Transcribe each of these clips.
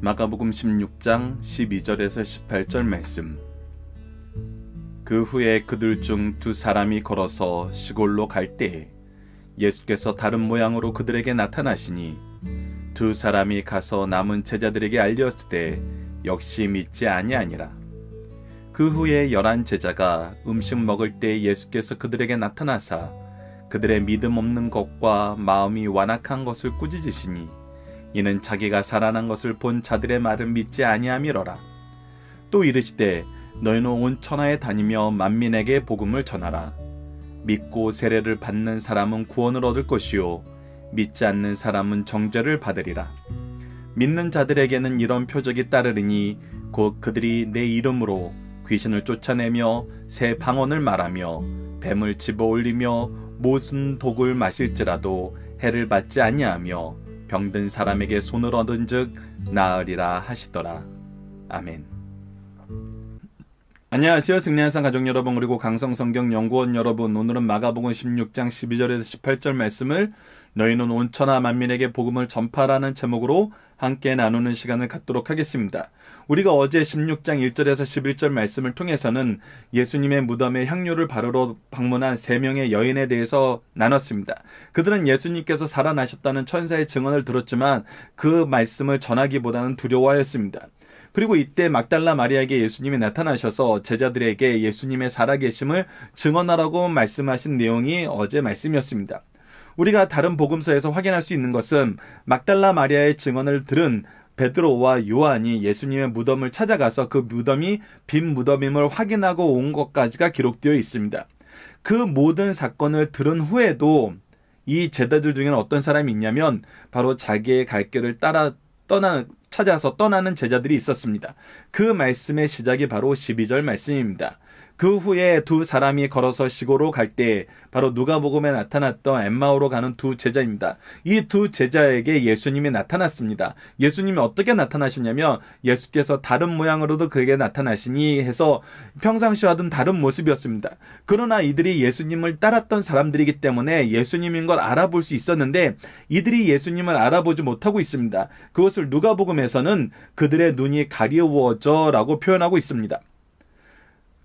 마가복음 16장 12절에서 18절 말씀 그 후에 그들 중 두 사람이 걸어서 시골로 갈 때에 예수께서 다른 모양으로 그들에게 나타나시니 두 사람이 가서 남은 제자들에게 알렸을 때 역시 믿지 아니하니라. 그 후에 열한 제자가 음식 먹을 때 예수께서 그들에게 나타나사 그들의 믿음 없는 것과 마음이 완악한 것을 꾸짖으시니 이는 자기가 살아난 것을 본 자들의 말을 믿지 아니함이러라. 또 이르시되 너희는 온 천하에 다니며 만민에게 복음을 전하라. 믿고 세례를 받는 사람은 구원을 얻을 것이요 믿지 않는 사람은 정죄를 받으리라. 믿는 자들에게는 이런 표적이 따르리니 곧 그들이 내 이름으로 귀신을 쫓아내며 새 방언을 말하며 뱀을 집어올리며 모순 독을 마실지라도 해를 받지 아니하며 병든 사람에게 손을 얻은즉 나으리라 하시더라. 아멘. 안녕하세요. 승리한상 가족 여러분 그리고 강성성경 연구원 여러분. 오늘은 마가복음 16장 12절에서 18절 말씀을 너희는 온천하 만민에게 복음을 전파라는 제목으로 함께 나누는 시간을 갖도록 하겠습니다. 우리가 어제 16장 1절에서 11절 말씀을 통해서는 예수님의 무덤에 향료를 바르러 방문한 세 명의 여인에 대해서 나눴습니다. 그들은 예수님께서 살아나셨다는 천사의 증언을 들었지만 그 말씀을 전하기보다는 두려워하였습니다. 그리고 이때 막달라 마리아에게 예수님이 나타나셔서 제자들에게 예수님의 살아계심을 증언하라고 말씀하신 내용이 어제 말씀이었습니다. 우리가 다른 복음서에서 확인할 수 있는 것은 막달라 마리아의 증언을 들은 베드로와 요한이 예수님의 무덤을 찾아가서 그 무덤이 빈 무덤임을 확인하고 온 것까지가 기록되어 있습니다. 그 모든 사건을 들은 후에도 이 제자들 중에는 어떤 사람이 있냐면 바로 자기의 갈 길을 따라 떠나 찾아서 떠나는 제자들이 있었습니다. 그 말씀의 시작이 바로 12절 말씀입니다. 그 후에 두 사람이 걸어서 시골로 갈 때 바로 누가복음에 나타났던 엠마오로 가는 두 제자입니다. 이 두 제자에게 예수님이 나타났습니다. 예수님이 어떻게 나타나시냐면 예수께서 다른 모양으로도 그에게 나타나시니 해서 평상시와 는 다른 모습이었습니다. 그러나 이들이 예수님을 따랐던 사람들이기 때문에 예수님인 걸 알아볼 수 있었는데 이들이 예수님을 알아보지 못하고 있습니다. 그것을 누가복음에서는 그들의 눈이 가려워져라고 표현하고 있습니다.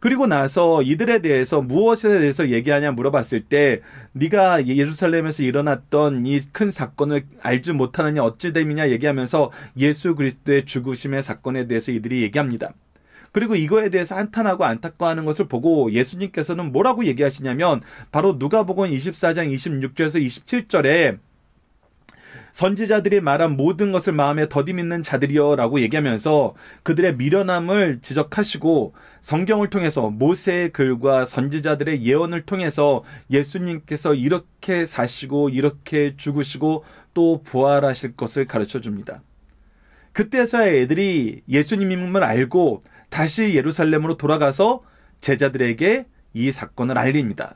그리고 나서 이들에 대해서 무엇에 대해서 얘기하냐 물어봤을 때 네가 예루살렘에서 일어났던 이 큰 사건을 알지 못하느냐 어찌됨이냐 얘기하면서 예수 그리스도의 죽으심의 사건에 대해서 이들이 얘기합니다. 그리고 이거에 대해서 한탄하고 안타까워하는 것을 보고 예수님께서는 뭐라고 얘기하시냐면 바로 누가복음 24장 26절에서 27절에 선지자들이 말한 모든 것을 마음에 더디 믿는 자들이여라고 얘기하면서 그들의 미련함을 지적하시고 성경을 통해서 모세의 글과 선지자들의 예언을 통해서 예수님께서 이렇게 사시고 이렇게 죽으시고 또 부활하실 것을 가르쳐 줍니다. 그때서야 애들이 예수님임을 알고 다시 예루살렘으로 돌아가서 제자들에게 이 사건을 알립니다.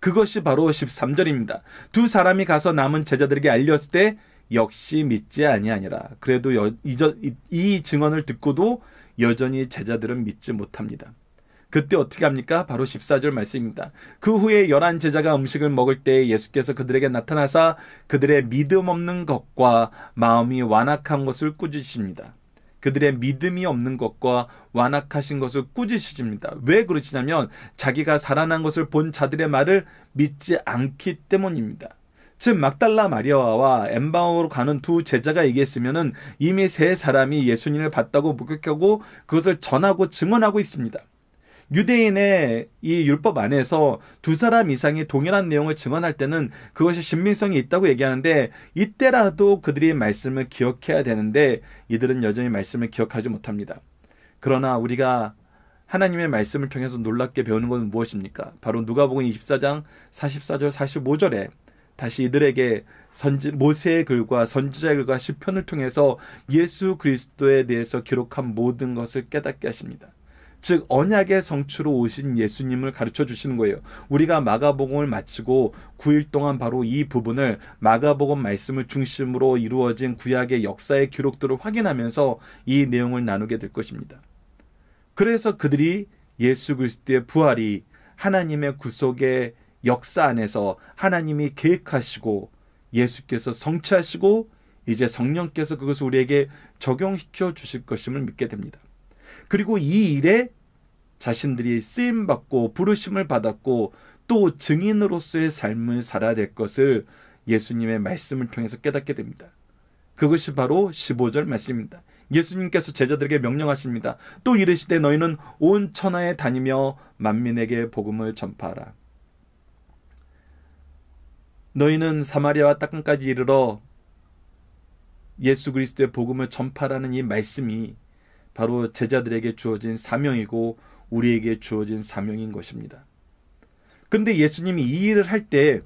그것이 바로 13절입니다. 두 사람이 가서 남은 제자들에게 알렸을 때 역시 믿지 아니하니라. 그래도 여, 이, 이 증언을 듣고도 여전히 제자들은 믿지 못합니다. 그때 어떻게 합니까? 바로 14절 말씀입니다. 그 후에 열한 제자가 음식을 먹을 때 예수께서 그들에게 나타나사 그들의 믿음 없는 것과 마음이 완악한 것을 꾸짖습니다. 그들의 믿음이 없는 것과 완악하신 것을 꾸짖으십니다. 왜 그러시냐면 자기가 살아난 것을 본 자들의 말을 믿지 않기 때문입니다. 즉 막달라 마리아와 엠바오로 가는 두 제자가 얘기했으면은 이미 세 사람이 예수님을 봤다고 목격하고 그것을 전하고 증언하고 있습니다. 유대인의 이 율법 안에서 두 사람 이상이 동일한 내용을 증언할 때는 그것이 신빙성이 있다고 얘기하는데 이때라도 그들이 말씀을 기억해야 되는데 이들은 여전히 말씀을 기억하지 못합니다. 그러나 우리가 하나님의 말씀을 통해서 놀랍게 배우는 것은 무엇입니까? 바로 누가복음 24장 44절 45절에 다시 이들에게 선지, 모세의 글과 선지자의 글과 시편을 통해서 예수 그리스도에 대해서 기록한 모든 것을 깨닫게 하십니다. 즉 언약의 성취로 오신 예수님을 가르쳐 주시는 거예요. 우리가 마가복음을 마치고 9일 동안 바로 이 부분을 마가복음 말씀을 중심으로 이루어진 구약의 역사의 기록들을 확인하면서 이 내용을 나누게 될 것입니다. 그래서 그들이 예수 그리스도의 부활이 하나님의 구속의 역사 안에서 하나님이 계획하시고 예수께서 성취하시고 이제 성령께서 그것을 우리에게 적용시켜 주실 것임을 믿게 됩니다. 그리고 이 일에 자신들이 쓰임 받고 부르심을 받았고 또 증인으로서의 삶을 살아야 될 것을 예수님의 말씀을 통해서 깨닫게 됩니다. 그것이 바로 15절 말씀입니다. 예수님께서 제자들에게 명령하십니다. 또 이르시되 너희는 온 천하에 다니며 만민에게 복음을 전파하라. 너희는 사마리아와 땅끝까지 이르러 예수 그리스도의 복음을 전파라는 이 말씀이 바로 제자들에게 주어진 사명이고 우리에게 주어진 사명인 것입니다. 그데 예수님이 이 일을 할 때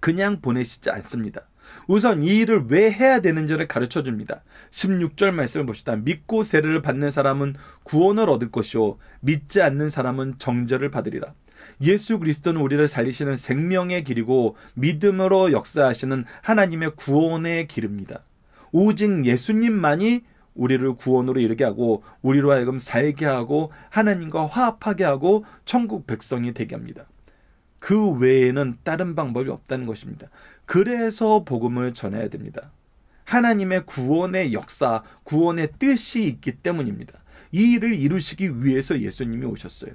그냥 보내시지 않습니다. 우선 이 일을 왜 해야 되는지를 가르쳐 줍니다. 16절 말씀을 봅시다. 믿고 세례를 받는 사람은 구원을 얻을 것이요 믿지 않는 사람은 정죄를 받으리라. 예수 그리스도는 우리를 살리시는 생명의 길이고 믿음으로 역사하시는 하나님의 구원의 길입니다. 오직 예수님만이 우리를 구원으로 이르게 하고 우리로 하여금 살게 하고 하나님과 화합하게 하고 천국 백성이 되게 합니다. 그 외에는 다른 방법이 없다는 것입니다. 그래서 복음을 전해야 됩니다. 하나님의 구원의 역사, 구원의 뜻이 있기 때문입니다. 이 일을 이루시기 위해서 예수님이 오셨어요.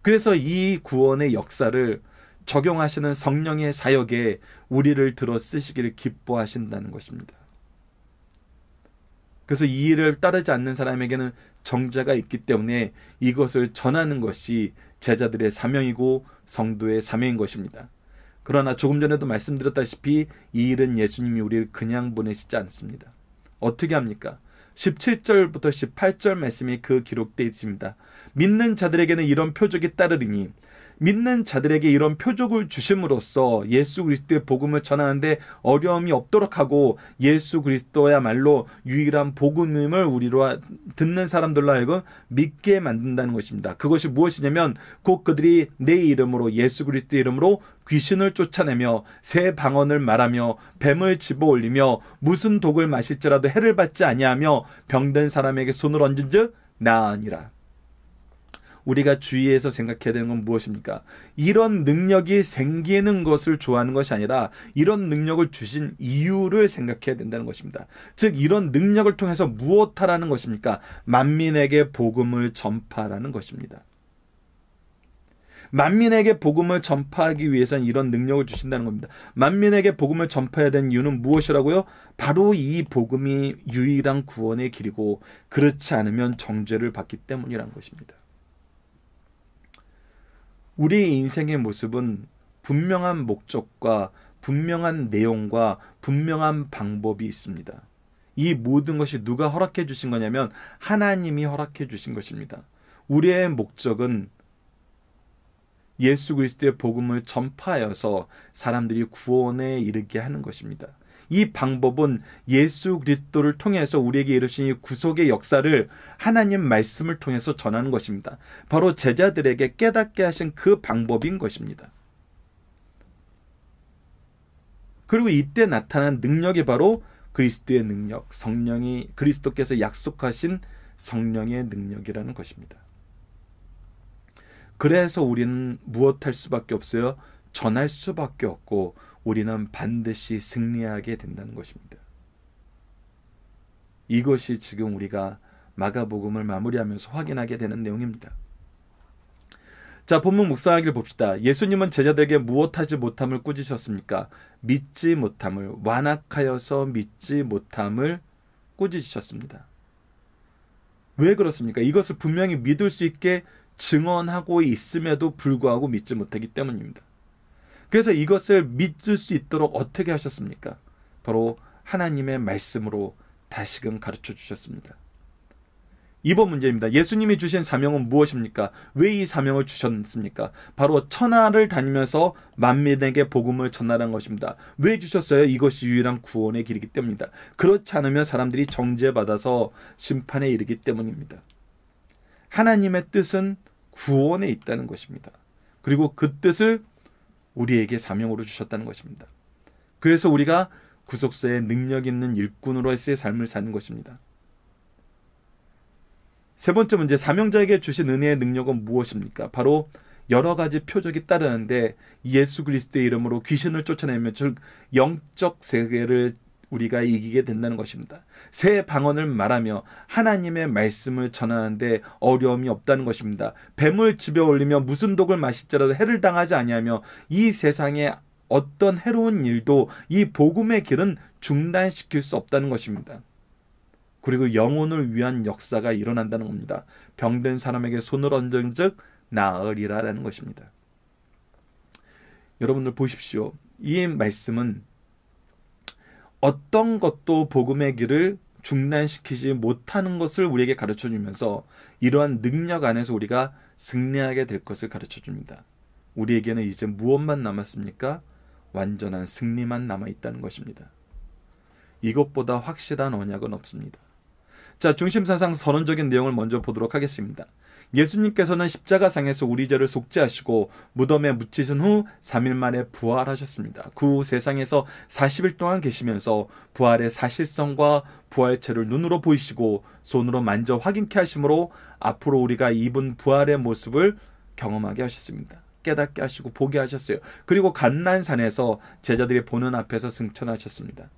그래서 이 구원의 역사를 적용하시는 성령의 사역에 우리를 들어 쓰시기를 기뻐하신다는 것입니다. 그래서 이 일을 따르지 않는 사람에게는 정자가 있기 때문에 이것을 전하는 것이 제자들의 사명이고 성도의 사명인 것입니다. 그러나 조금 전에도 말씀드렸다시피 이 일은 예수님이 우리를 그냥 보내시지 않습니다. 어떻게 합니까? 17절부터 18절 말씀이 그 기록되어 있습니다. 믿는 자들에게는 이런 표적이 따르리니 믿는 자들에게 이런 표적을 주심으로써 예수 그리스도의 복음을 전하는데 어려움이 없도록 하고 예수 그리스도야말로 유일한 복음임을 우리로 듣는 사람들로 하여금 믿게 만든다는 것입니다. 그것이 무엇이냐면 곧 그들이 내 이름으로 예수 그리스도의 이름으로 귀신을 쫓아내며 새 방언을 말하며 뱀을 집어올리며 무슨 독을 마실지라도 해를 받지 아니하며 병든 사람에게 손을 얹은즉 나아니라 우리가 주의해서 생각해야 되는 건 무엇입니까? 이런 능력이 생기는 것을 좋아하는 것이 아니라 이런 능력을 주신 이유를 생각해야 된다는 것입니다. 즉 이런 능력을 통해서 무엇하라는 것입니까? 만민에게 복음을 전파라는 것입니다. 만민에게 복음을 전파하기 위해서는 이런 능력을 주신다는 겁니다. 만민에게 복음을 전파해야 되는 이유는 무엇이라고요? 바로 이 복음이 유일한 구원의 길이고 그렇지 않으면 정죄를 받기 때문이라는 것입니다. 우리의 인생의 모습은 분명한 목적과 분명한 내용과 분명한 방법이 있습니다. 이 모든 것이 누가 허락해 주신 거냐면 하나님이 허락해 주신 것입니다. 우리의 목적은 예수 그리스도의 복음을 전파하여서 사람들이 구원에 이르게 하는 것입니다. 이 방법은 예수 그리스도를 통해서 우리에게 이루신 구속의 역사를 하나님 말씀을 통해서 전하는 것입니다. 바로 제자들에게 깨닫게 하신 그 방법인 것입니다. 그리고 이때 나타난 능력이 바로 그리스도의 능력, 성령이 그리스도께서 약속하신 성령의 능력이라는 것입니다. 그래서 우리는 무엇할 수밖에 없어요? 전할 수밖에 없고 우리는 반드시 승리하게 된다는 것입니다. 이것이 지금 우리가 마가복음을 마무리하면서 확인하게 되는 내용입니다. 자, 본문 묵상하기를 봅시다. 예수님은 제자들에게 무엇하지 못함을 꾸짖으셨습니까? 믿지 못함을 완악하여서 믿지 못함을 꾸짖으셨습니다. 왜 그렇습니까? 이것을 분명히 믿을 수 있게 증언하고 있음에도 불구하고 믿지 못하기 때문입니다. 그래서 이것을 믿을 수 있도록 어떻게 하셨습니까? 바로 하나님의 말씀으로 다시금 가르쳐 주셨습니다. 2번 문제입니다. 예수님이 주신 사명은 무엇입니까? 왜 이 사명을 주셨습니까? 바로 천하를 다니면서 만민에게 복음을 전하라는 것입니다. 왜 주셨어요? 이것이 유일한 구원의 길이기 때문입니다. 그렇지 않으면 사람들이 정죄받아서 심판에 이르기 때문입니다. 하나님의 뜻은 구원에 있다는 것입니다. 그리고 그 뜻을 우리에게 사명으로 주셨다는 것입니다. 그래서 우리가 구속사의 능력 있는 일꾼으로서의 삶을 사는 것입니다. 세 번째 문제, 사명자에게 주신 은혜의 능력은 무엇입니까? 바로 여러 가지 표적이 따르는데 예수 그리스도의 이름으로 귀신을 쫓아내며 즉 영적 세계를 우리가 이기게 된다는 것입니다. 새 방언을 말하며 하나님의 말씀을 전하는데 어려움이 없다는 것입니다. 뱀을 집에 올리며 무슨 독을 마실지라도 해를 당하지 아니하며 이 세상에 어떤 해로운 일도 이 복음의 길은 중단시킬 수 없다는 것입니다. 그리고 영혼을 위한 역사가 일어난다는 겁니다. 병든 사람에게 손을 얹은즉 나으리라라는 것입니다. 여러분들 보십시오. 이 말씀은 어떤 것도 복음의 길을 중단시키지 못하는 것을 우리에게 가르쳐 주면서 이러한 능력 안에서 우리가 승리하게 될 것을 가르쳐 줍니다. 우리에게는 이제 무엇만 남았습니까? 완전한 승리만 남아 있다는 것입니다. 이것보다 확실한 언약은 없습니다. 자, 중심사상 선언적인 내용을 먼저 보도록 하겠습니다. 예수님께서는 십자가상에서 우리 죄를 속죄하시고 무덤에 묻히신 후 3일 만에 부활하셨습니다. 그 세상에서 40일 동안 계시면서 부활의 사실성과 부활체를 눈으로 보이시고 손으로 만져 확인케 하심으로 앞으로 우리가 입은 부활의 모습을 경험하게 하셨습니다. 깨닫게 하시고 보게 하셨어요. 그리고 감난산에서 제자들이 보는 앞에서 승천하셨습니다.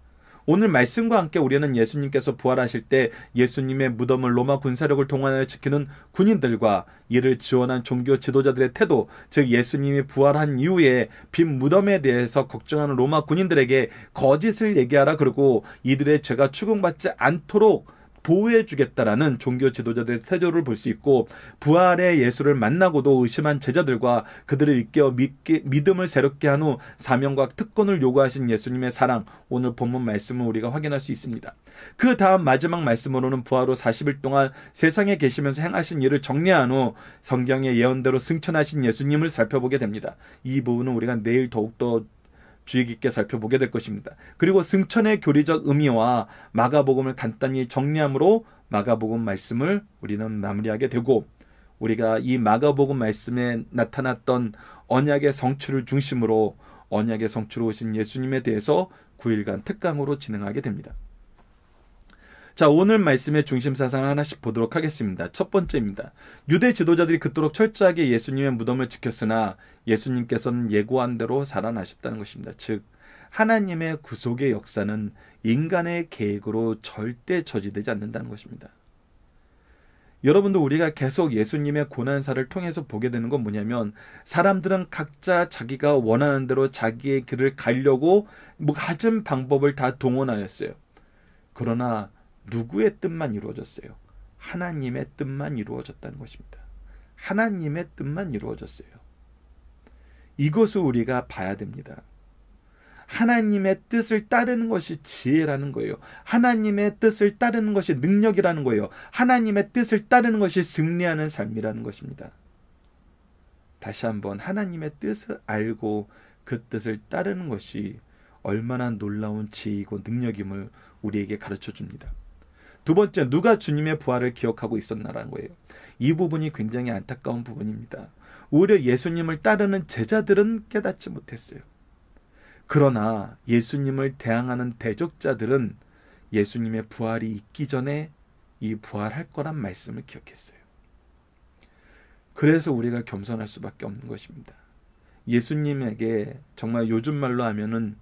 오늘 말씀과 함께 우리는 예수님께서 부활하실 때 예수님의 무덤을 로마 군사력을 동원하여 지키는 군인들과 이를 지원한 종교 지도자들의 태도, 즉 예수님이 부활한 이후에 빈 무덤에 대해서 걱정하는 로마 군인들에게 거짓을 얘기하라 그러고 이들의 죄가 추궁받지 않도록 보호해주겠다라는 종교 지도자들의 태도를 볼 수 있고 부활의 예수를 만나고도 의심한 제자들과 그들을 이끌어 믿게, 믿음을 새롭게 한 후 사명과 특권을 요구하신 예수님의 사랑 오늘 본문 말씀을 우리가 확인할 수 있습니다. 그 다음 마지막 말씀으로는 부활후 40일 동안 세상에 계시면서 행하신 일을 정리한 후 성경의 예언대로 승천하신 예수님을 살펴보게 됩니다. 이 부분은 우리가 내일 더욱더 주의 깊게 살펴보게 될 것입니다. 그리고 승천의 교리적 의미와 마가복음을 간단히 정리함으로 마가복음 말씀을 우리는 마무리하게 되고 우리가 이 마가복음 말씀에 나타났던 언약의 성취를 중심으로 언약의 성취로 오신 예수님에 대해서 9일간 특강으로 진행하게 됩니다. 자, 오늘 말씀의 중심 사상을 하나씩 보도록 하겠습니다. 첫 번째입니다. 유대 지도자들이 그토록 철저하게 예수님의 무덤을 지켰으나 예수님께서는 예고한 대로 살아나셨다는 것입니다. 즉, 하나님의 구속의 역사는 인간의 계획으로 절대 저지되지 않는다는 것입니다. 여러분도 우리가 계속 예수님의 고난사를 통해서 보게 되는 건 뭐냐면 사람들은 각자 자기가 원하는 대로 자기의 길을 가려고 뭐 갖은 방법을 다 동원하였어요. 그러나 누구의 뜻만 이루어졌어요? 하나님의 뜻만 이루어졌다는 것입니다. 하나님의 뜻만 이루어졌어요. 이것을 우리가 봐야 됩니다. 하나님의 뜻을 따르는 것이 지혜라는 거예요. 하나님의 뜻을 따르는 것이 능력이라는 거예요. 하나님의 뜻을 따르는 것이 승리하는 삶이라는 것입니다. 다시 한번 하나님의 뜻을 알고 그 뜻을 따르는 것이 얼마나 놀라운 지혜이고 능력임을 우리에게 가르쳐 줍니다. 두 번째 누가 주님의 부활을 기억하고 있었나라는 거예요. 이 부분이 굉장히 안타까운 부분입니다. 오히려 예수님을 따르는 제자들은 깨닫지 못했어요. 그러나 예수님을 대항하는 대적자들은 예수님의 부활이 있기 전에 이 부활할 거란 말씀을 기억했어요. 그래서 우리가 겸손할 수밖에 없는 것입니다. 예수님에게 정말 요즘 말로 하면은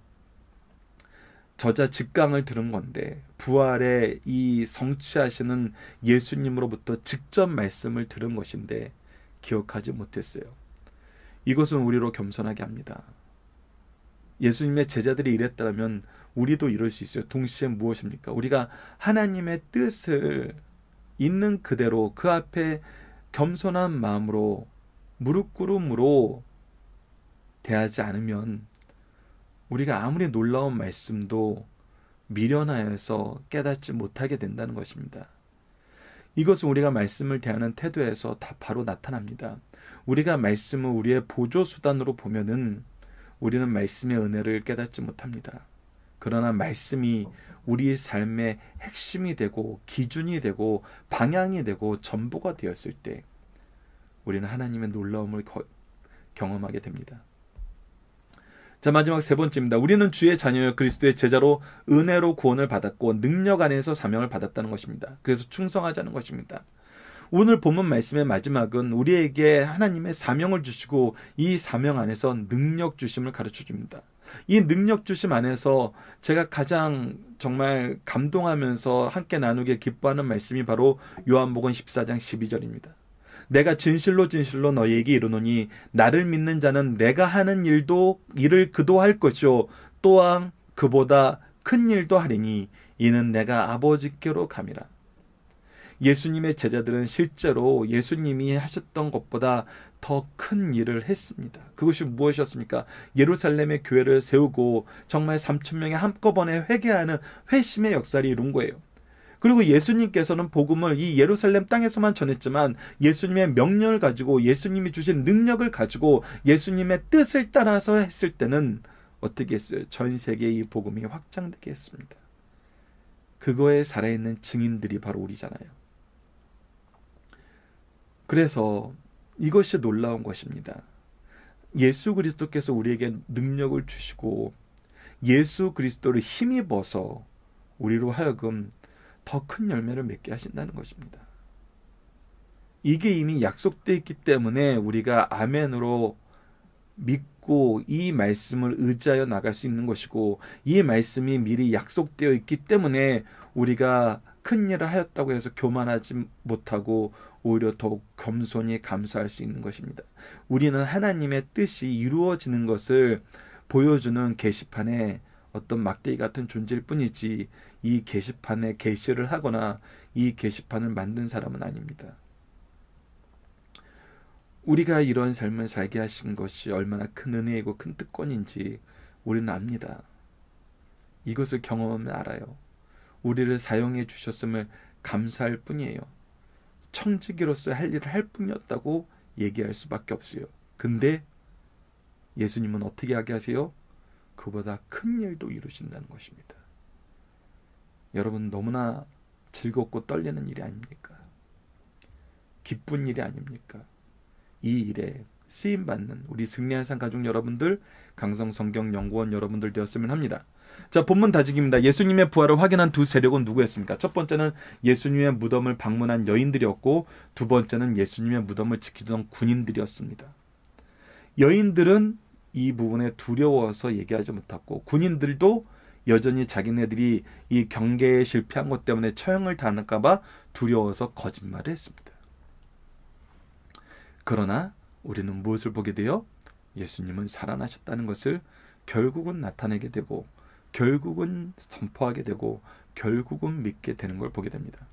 저자 직강을 들은 건데 부활의 이 성취하시는 예수님으로부터 직접 말씀을 들은 것인데 기억하지 못했어요. 이것은 우리로 겸손하게 합니다. 예수님의 제자들이 이랬다면 우리도 이럴 수 있어요. 동시에 무엇입니까? 우리가 하나님의 뜻을 있는 그대로 그 앞에 겸손한 마음으로 무릎 꿇음으로 대하지 않으면 우리가 아무리 놀라운 말씀도 미련하여서 깨닫지 못하게 된다는 것입니다. 이것은 우리가 말씀을 대하는 태도에서 다 바로 나타납니다. 우리가 말씀을 우리의 보조 수단으로 보면은 우리는 말씀의 은혜를 깨닫지 못합니다. 그러나 말씀이 우리 삶의 핵심이 되고 기준이 되고 방향이 되고 전부가 되었을 때 우리는 하나님의 놀라움을 거, 경험하게 됩니다. 자, 마지막 세 번째입니다. 우리는 주의 자녀여 그리스도의 제자로 은혜로 구원을 받았고 능력 안에서 사명을 받았다는 것입니다. 그래서 충성하자는 것입니다. 오늘 본문 말씀의 마지막은 우리에게 하나님의 사명을 주시고 이 사명 안에서 능력 주심을 가르쳐 줍니다. 이 능력 주심 안에서 제가 가장 정말 감동하면서 함께 나누게 기뻐하는 말씀이 바로 요한복음 14장 12절입니다. 내가 진실로 진실로 너희에게 이르노니 나를 믿는 자는 내가 하는 일도 일을 그도 할 것이요 또한 그보다 큰 일도 하리니 이는 내가 아버지께로 감이라. 예수님의 제자들은 실제로 예수님이 하셨던 것보다 더 큰 일을 했습니다. 그것이 무엇이었습니까? 예루살렘의 교회를 세우고 정말 3천 명이 한꺼번에 회개하는 회심의 역사를 이룬 거예요. 그리고 예수님께서는 복음을 이 예루살렘 땅에서만 전했지만 예수님의 명령을 가지고 예수님이 주신 능력을 가지고 예수님의 뜻을 따라서 했을 때는 어떻게 했어요? 전 세계에 이 복음이 확장되게 했습니다. 그거에 살아있는 증인들이 바로 우리잖아요. 그래서 이것이 놀라운 것입니다. 예수 그리스도께서 우리에게 능력을 주시고 예수 그리스도를 힘입어서 우리로 하여금 더큰 열매를 맺게 하신다는 것입니다. 이게 이미 약속돼 있기 때문에 우리가 아멘으로 믿고 이 말씀을 의지하여 나갈 수 있는 것이고 이 말씀이 미리 약속되어 있기 때문에 우리가 큰 일을 하였다고 해서 교만하지 못하고 오히려 더욱 겸손히 감사할 수 있는 것입니다. 우리는 하나님의 뜻이 이루어지는 것을 보여주는 게시판에 어떤 막대기 같은 존재일 뿐이지 이 게시판에 게시를 하거나 이 게시판을 만든 사람은 아닙니다. 우리가 이런 삶을 살게 하신 것이 얼마나 큰 은혜이고 큰 특권인지 우리는 압니다. 이것을 경험하면 알아요. 우리를 사용해 주셨음을 감사할 뿐이에요. 청지기로서 할 일을 할 뿐이었다고 얘기할 수밖에 없어요. 근데 예수님은 어떻게 하게 하세요? 그보다 큰 일도 이루신다는 것입니다. 여러분 너무나 즐겁고 떨리는 일이 아닙니까? 기쁜 일이 아닙니까? 이 일에 쓰임 받는 우리 승리한 상 가족 여러분들, 강성 성경 연구원 여러분들 되었으면 합니다. 자, 본문 다지기입니다. 예수님의 부활을 확인한 두 세력은 누구였습니까? 첫 번째는 예수님의 무덤을 방문한 여인들이었고, 두 번째는 예수님의 무덤을 지키던 군인들이었습니다. 여인들은 이 부분에 두려워서 얘기하지 못했고 군인들도 여전히 자기네들이 이 경계에 실패한 것 때문에 처형을 당할까 봐 두려워서 거짓말을 했습니다. 그러나 우리는 무엇을 보게 되어 예수님은 살아나셨다는 것을 결국은 나타내게 되고 결국은 선포하게 되고 결국은 믿게 되는 걸 보게 됩니다.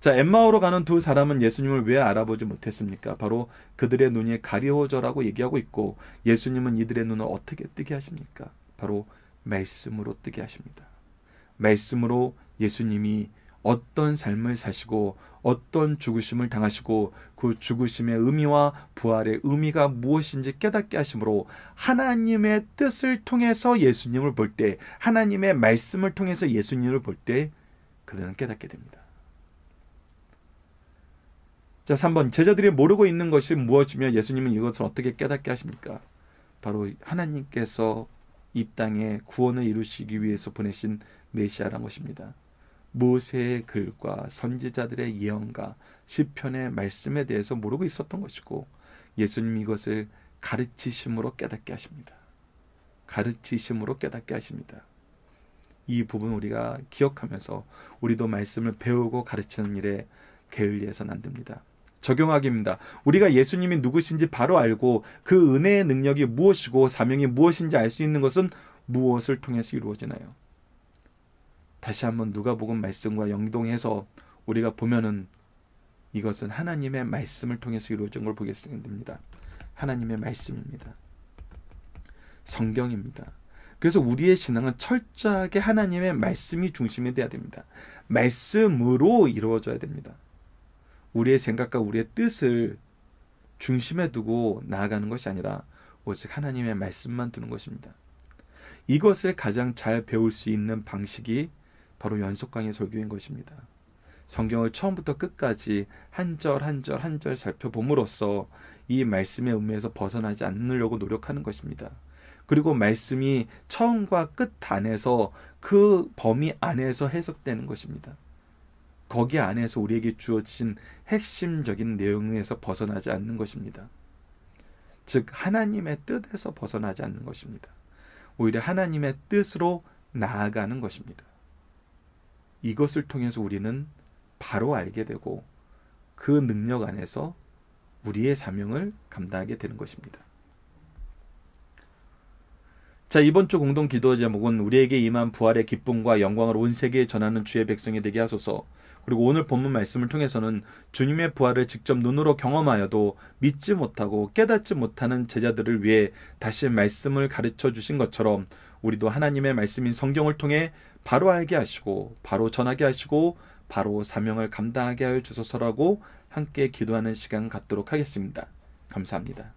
자, 엠마오로 가는 두 사람은 예수님을 왜 알아보지 못했습니까? 바로 그들의 눈이 가려워져라고 얘기하고 있고 예수님은 이들의 눈을 어떻게 뜨게 하십니까? 바로 말씀으로 뜨게 하십니다. 말씀으로 예수님이 어떤 삶을 사시고 어떤 죽으심을 당하시고 그 죽으심의 의미와 부활의 의미가 무엇인지 깨닫게 하심으로 하나님의 뜻을 통해서 예수님을 볼 때 하나님의 말씀을 통해서 예수님을 볼 때 그들은 깨닫게 됩니다. 자, 3번 제자들이 모르고 있는 것이 무엇이며 예수님은 이것을 어떻게 깨닫게 하십니까? 바로 하나님께서 이 땅에 구원을 이루시기 위해서 보내신 메시아란 것입니다. 모세의 글과 선지자들의 예언과 시편의 말씀에 대해서 모르고 있었던 것이고 예수님 이것을 가르치심으로 깨닫게 하십니다. 가르치심으로 깨닫게 하십니다. 이 부분 우리가 기억하면서 우리도 말씀을 배우고 가르치는 일에 게을리해서는 안 됩니다. 적용하기입니다. 우리가 예수님이 누구신지 바로 알고 그 은혜의 능력이 무엇이고 사명이 무엇인지 알 수 있는 것은 무엇을 통해서 이루어지나요? 다시 한번 누가복음 말씀과 영동해서 우리가 보면은 이것은 하나님의 말씀을 통해서 이루어진 걸 보게 됩니다. 하나님의 말씀입니다. 성경입니다. 그래서 우리의 신앙은 철저하게 하나님의 말씀이 중심이 돼야 됩니다. 말씀으로 이루어져야 됩니다. 우리의 생각과 우리의 뜻을 중심에 두고 나아가는 것이 아니라 오직 하나님의 말씀만 두는 것입니다. 이것을 가장 잘 배울 수 있는 방식이 바로 연속 강의 설교인 것입니다. 성경을 처음부터 끝까지 한절 한절 한절 살펴봄으로써 이 말씀의 의미에서 벗어나지 않으려고 노력하는 것입니다. 그리고 말씀이 처음과 끝 안에서 그 범위 안에서 해석되는 것입니다. 거기 안에서 우리에게 주어진 핵심적인 내용에서 벗어나지 않는 것입니다. 즉 하나님의 뜻에서 벗어나지 않는 것입니다. 오히려 하나님의 뜻으로 나아가는 것입니다. 이것을 통해서 우리는 바로 알게 되고 그 능력 안에서 우리의 사명을 감당하게 되는 것입니다. 자, 이번 주 공동 기도 제목은 우리에게 임한 부활의 기쁨과 영광을 온 세계에 전하는 주의 백성이 되게 하소서. 그리고 오늘 본문 말씀을 통해서는 주님의 부활을 직접 눈으로 경험하여도 믿지 못하고 깨닫지 못하는 제자들을 위해 다시 말씀을 가르쳐 주신 것처럼 우리도 하나님의 말씀인 성경을 통해 바로 알게 하시고 바로 전하게 하시고 바로 사명을 감당하게 하여 주소서라고 함께 기도하는 시간 갖도록 하겠습니다. 감사합니다.